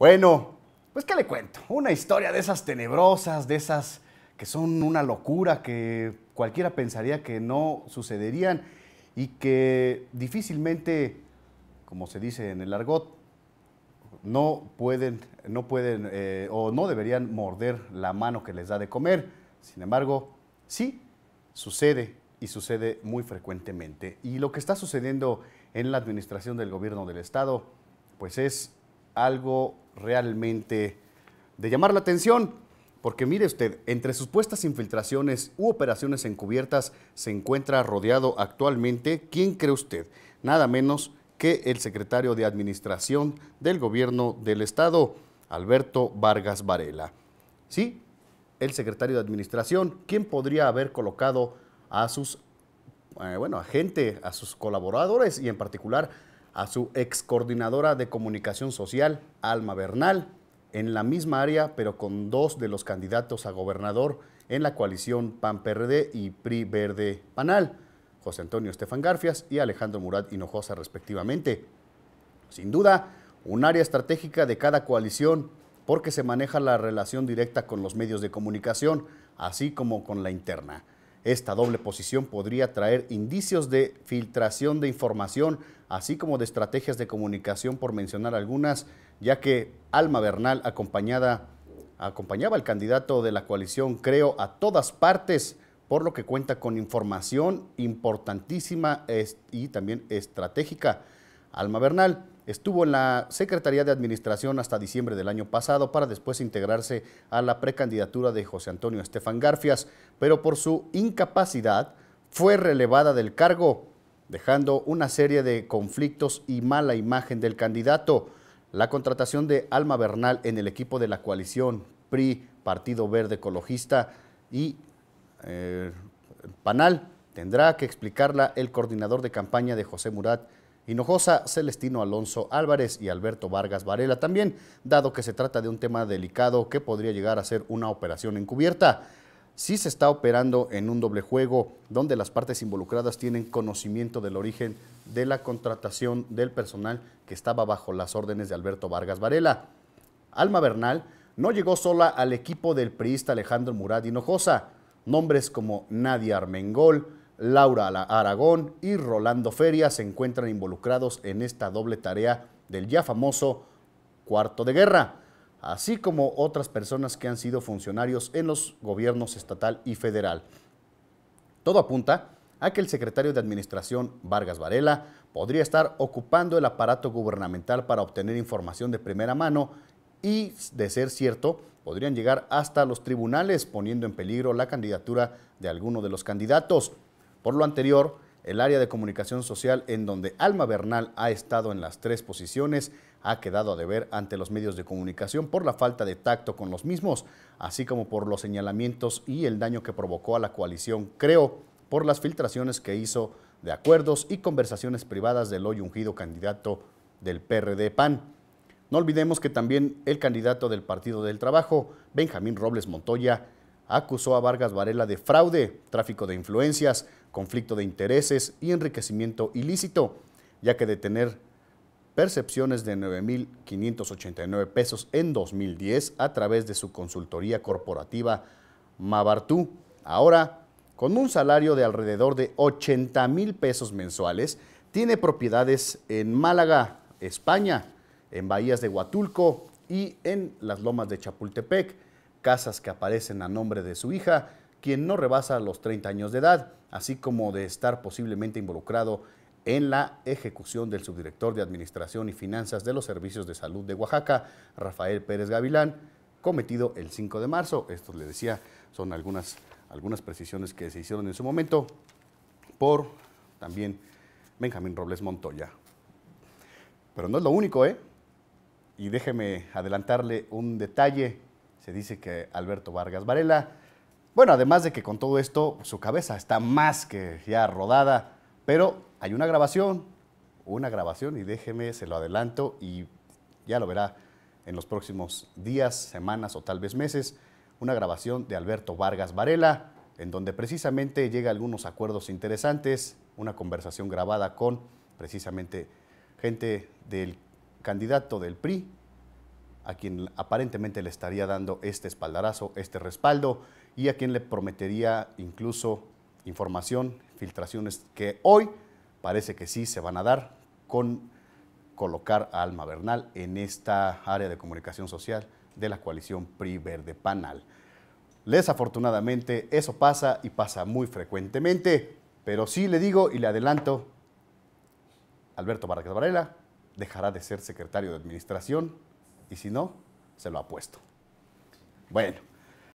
Bueno, pues ¿qué le cuento? Una historia de esas tenebrosas, de esas que son una locura, que cualquiera pensaría que no sucederían y que difícilmente, como se dice en el argot, no pueden, no pueden eh, o no deberían morder la mano que les da de comer. Sin embargo, sí, sucede y sucede muy frecuentemente. Y lo que está sucediendo en la administración del gobierno del Estado, pues es algo realmente de llamar la atención. Porque mire usted, entre supuestas infiltraciones u operaciones encubiertas se encuentra rodeado actualmente, ¿quién cree usted? Nada menos que el secretario de Administración del Gobierno del Estado, Alberto Vargas Varela. Sí, el secretario de Administración, ¿quién podría haber colocado a sus, eh, bueno, a gente, a sus colaboradores y en particular a su ex coordinadora de comunicación social, Alma Bernal, en la misma área, pero con dos de los candidatos a gobernador en la coalición pan y PRI-Verde-Panal, José Antonio Estefan Garfias y Alejandro Murat Hinojosa, respectivamente. Sin duda, un área estratégica de cada coalición porque se maneja la relación directa con los medios de comunicación, así como con la interna. Esta doble posición podría traer indicios de filtración de información, así como de estrategias de comunicación, por mencionar algunas, ya que Alma Bernal acompañada, acompañaba al candidato de la coalición Creo a todas partes, por lo que cuenta con información importantísima y también estratégica. Alma Bernal Estuvo en la Secretaría de Administración hasta diciembre del año pasado para después integrarse a la precandidatura de José Antonio Estefan Garfias, pero por su incapacidad fue relevada del cargo, dejando una serie de conflictos y mala imagen del candidato. La contratación de Alma Bernal en el equipo de la coalición PRI, Partido Verde Ecologista y eh, Panal tendrá que explicarla el coordinador de campaña de José Murat, Hinojosa, Celestino Alonso Álvarez y Alberto Vargas Varela también, dado que se trata de un tema delicado que podría llegar a ser una operación encubierta. Sí se está operando en un doble juego donde las partes involucradas tienen conocimiento del origen de la contratación del personal que estaba bajo las órdenes de Alberto Vargas Varela. Alma Bernal no llegó sola al equipo del priista Alejandro Murad Hinojosa. Nombres como Nadia Armengol, Laura Aragón y Rolando Feria se encuentran involucrados en esta doble tarea del ya famoso cuarto de guerra, así como otras personas que han sido funcionarios en los gobiernos estatal y federal. Todo apunta a que el secretario de Administración Vargas Varela podría estar ocupando el aparato gubernamental para obtener información de primera mano y, de ser cierto, podrían llegar hasta los tribunales poniendo en peligro la candidatura de alguno de los candidatos. Por lo anterior, el área de comunicación social en donde Alma Bernal ha estado en las tres posiciones ha quedado a deber ante los medios de comunicación por la falta de tacto con los mismos, así como por los señalamientos y el daño que provocó a la coalición, creo, por las filtraciones que hizo de acuerdos y conversaciones privadas del hoy ungido candidato del PRD-PAN. No olvidemos que también el candidato del Partido del Trabajo, Benjamín Robles Montoya, acusó a Vargas Varela de fraude, tráfico de influencias, conflicto de intereses y enriquecimiento ilícito, ya que de tener percepciones de 9.589 pesos en 2010 a través de su consultoría corporativa Mabartú, ahora con un salario de alrededor de 80 mil pesos mensuales, tiene propiedades en Málaga, España, en bahías de Huatulco y en las lomas de Chapultepec, casas que aparecen a nombre de su hija quien no rebasa los 30 años de edad, así como de estar posiblemente involucrado en la ejecución del subdirector de Administración y Finanzas de los Servicios de Salud de Oaxaca, Rafael Pérez Gavilán, cometido el 5 de marzo. Esto le decía, son algunas, algunas precisiones que se hicieron en su momento por también Benjamín Robles Montoya. Pero no es lo único, ¿eh? Y déjeme adelantarle un detalle. Se dice que Alberto Vargas Varela bueno, además de que con todo esto su cabeza está más que ya rodada, pero hay una grabación, una grabación y déjeme, se lo adelanto y ya lo verá en los próximos días, semanas o tal vez meses, una grabación de Alberto Vargas Varela, en donde precisamente llega a algunos acuerdos interesantes, una conversación grabada con precisamente gente del candidato del PRI, a quien aparentemente le estaría dando este espaldarazo, este respaldo, y a quien le prometería incluso información, filtraciones que hoy parece que sí se van a dar con colocar a Alma Bernal en esta área de comunicación social de la coalición PRI Verde Panal. Desafortunadamente eso pasa y pasa muy frecuentemente, pero sí le digo y le adelanto, Alberto Vargas Varela dejará de ser secretario de Administración y si no, se lo apuesto. Bueno,